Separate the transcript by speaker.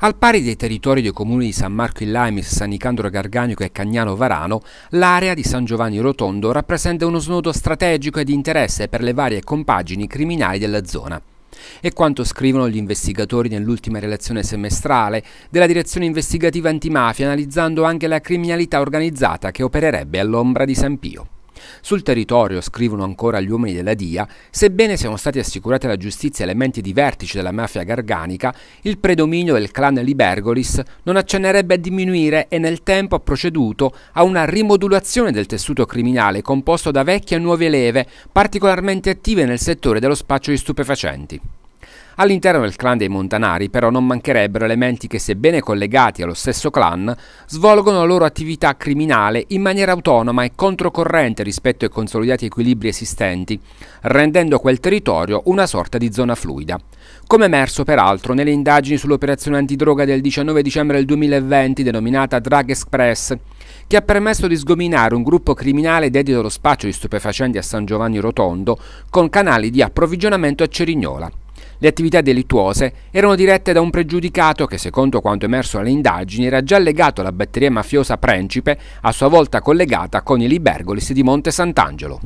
Speaker 1: Al pari dei territori dei comuni di San Marco in Laimis, San Nicandro Garganico e Cagnano Varano, l'area di San Giovanni Rotondo rappresenta uno snodo strategico e di interesse per le varie compagini criminali della zona. È quanto scrivono gli investigatori nell'ultima relazione semestrale della direzione investigativa antimafia analizzando anche la criminalità organizzata che opererebbe all'ombra di San Pio. Sul territorio, scrivono ancora gli uomini della DIA, sebbene siano stati assicurati alla giustizia elementi di vertice della mafia garganica, il predominio del clan Libergolis non accennerebbe a diminuire e nel tempo ha proceduto a una rimodulazione del tessuto criminale composto da vecchie e nuove leve particolarmente attive nel settore dello spaccio di stupefacenti. All'interno del clan dei Montanari però non mancherebbero elementi che sebbene collegati allo stesso clan, svolgono la loro attività criminale in maniera autonoma e controcorrente rispetto ai consolidati equilibri esistenti, rendendo quel territorio una sorta di zona fluida. Come emerso peraltro nelle indagini sull'operazione antidroga del 19 dicembre del 2020 denominata Drug Express, che ha permesso di sgominare un gruppo criminale dedito allo spaccio di stupefacenti a San Giovanni Rotondo con canali di approvvigionamento a Cerignola. Le attività delittuose erano dirette da un pregiudicato che, secondo quanto emerso alle indagini, era già legato alla batteria mafiosa Principe, a sua volta collegata con i Libergolis di Monte Sant'Angelo.